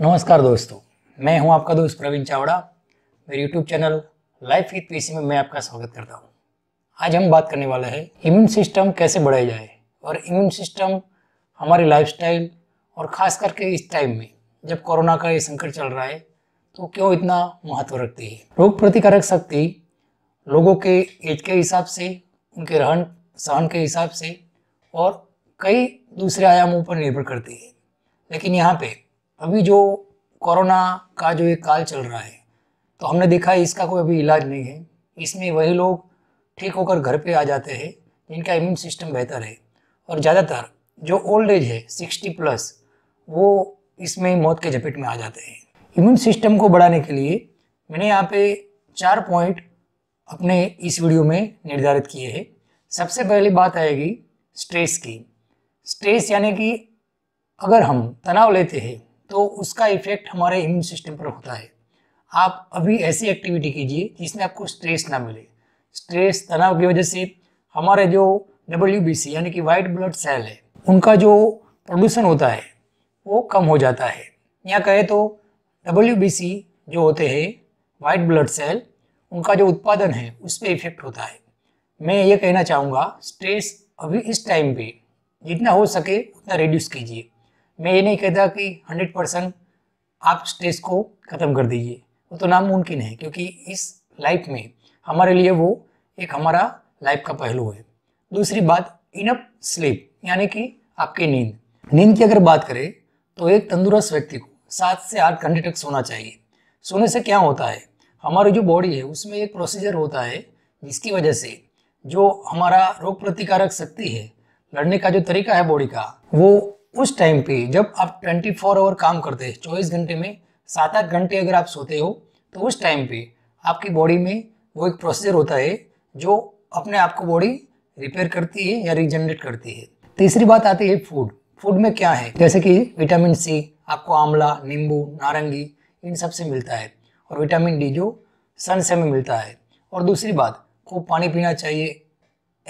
नमस्कार दोस्तों मैं हूं आपका दोस्त प्रवीण चावड़ा मेरे YouTube channel life with PC में मैं आपका स्वागत करता हूं आज हम बात करने वाले हैं इम्यून सिस्टम कैसे बढ़ाया जाए और इम्यून सिस्टम हमारी लाइफस्टाइल और ख़ास करके इस टाइम में जब कोरोना का ये संकट चल रहा है तो क्यों इतना महत्व रखती है रोग प्रतिकारक शक्ति लोगों के एज के हिसाब से उनके रहन सहन के हिसाब से और कई दूसरे आयामों पर निर्भर करती है लेकिन यहाँ पे अभी जो कोरोना का जो एक काल चल रहा है तो हमने देखा है इसका कोई अभी इलाज नहीं है इसमें वही लोग ठीक होकर घर पे आ जाते हैं जिनका इम्यून सिस्टम बेहतर है और ज़्यादातर जो ओल्ड एज है सिक्सटी प्लस वो इसमें मौत के झपेट में आ जाते हैं इम्यून सिस्टम को बढ़ाने के लिए मैंने यहाँ पे चार पॉइंट अपने इस वीडियो में निर्धारित किए हैं सबसे पहली बात आएगी स्ट्रेस की स्ट्रेस यानी कि अगर हम तनाव लेते हैं उसका इफेक्ट हमारे इम्यून सिस्टम पर होता है आप अभी ऐसी एक्टिविटी कीजिए जिसमें आपको स्ट्रेस ना मिले स्ट्रेस तनाव की वजह से हमारे जो डब्ल्यू यानी कि वाइट ब्लड सेल है उनका जो प्रोडक्शन होता है वो कम हो जाता है या कहें तो डब्ल्यू जो होते हैं वाइट ब्लड सेल उनका जो उत्पादन है उस पर इफेक्ट होता है मैं ये कहना चाहूँगा स्ट्रेस अभी इस टाइम पे जितना हो सके उतना रिड्यूस कीजिए मैं ये नहीं कहता कि हंड्रेड परसेंट आप स्ट्रेस को ख़त्म कर दीजिए वो तो नामुमकिन है क्योंकि इस लाइफ में हमारे लिए वो एक हमारा लाइफ का पहलू है दूसरी बात इनअप स्लीप यानी कि आपकी नींद नींद की अगर बात करें तो एक तंदुरुस्त व्यक्ति को सात से आठ घंटे तक सोना चाहिए सोने से क्या होता है हमारी जो बॉडी है उसमें एक प्रोसीजर होता है जिसकी वजह से जो हमारा रोग प्रतिकारक शक्ति है लड़ने का जो तरीका है बॉडी का वो उस टाइम पे जब आप 24 फोर आवर काम करते हैं चौबीस घंटे में सात आठ घंटे अगर आप सोते हो तो उस टाइम पे आपकी बॉडी में वो एक प्रोसीजर होता है जो अपने आप को बॉडी रिपेयर करती है या रिजनरेट करती है तीसरी बात आती है फूड फूड में क्या है जैसे कि विटामिन सी आपको आंवला नींबू नारंगी इन सब से मिलता है और विटामिन डी जो सन से हमें मिलता है और दूसरी बात खूब पानी पीना चाहिए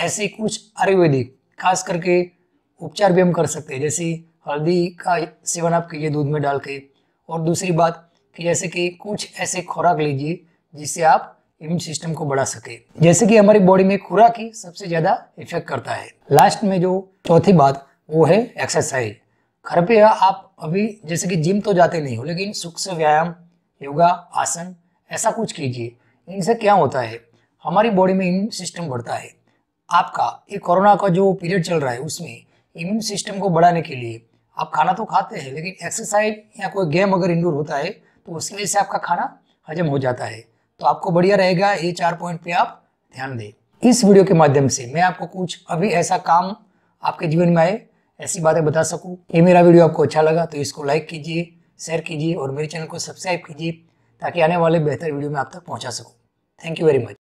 ऐसी कुछ आयुर्वेदिक खास करके उपचार भी हम कर सकते हैं जैसे हल्दी का सेवन आप कीजिए दूध में डाल के और दूसरी बात कि जैसे कि कुछ ऐसे खुराक लीजिए जिससे आप इम्यून सिस्टम को बढ़ा सके जैसे कि हमारी बॉडी में खुराक ही सबसे ज़्यादा इफेक्ट करता है लास्ट में जो चौथी बात वो है एक्सरसाइज घर पे आप अभी जैसे कि जिम तो जाते नहीं हो लेकिन से व्यायाम योगा आसन ऐसा कुछ कीजिए इनसे क्या होता है हमारी बॉडी में इम्यून सिस्टम बढ़ता है आपका ये कोरोना का जो पीरियड चल रहा है उसमें इम्यून सिस्टम को बढ़ाने के लिए आप खाना तो खाते हैं लेकिन एक्सरसाइज या कोई गेम अगर इंडोर होता है तो उसकी वजह से आपका खाना हजम हो जाता है तो आपको बढ़िया रहेगा ये चार पॉइंट पे आप ध्यान दें इस वीडियो के माध्यम से मैं आपको कुछ अभी ऐसा काम आपके जीवन में आए ऐसी बातें बता सकूँ ये मेरा वीडियो आपको अच्छा लगा तो इसको लाइक कीजिए शेयर कीजिए और मेरे चैनल को सब्सक्राइब कीजिए ताकि आने वाले बेहतर वीडियो में आप तक पहुँचा सकूँ थैंक यू वेरी मच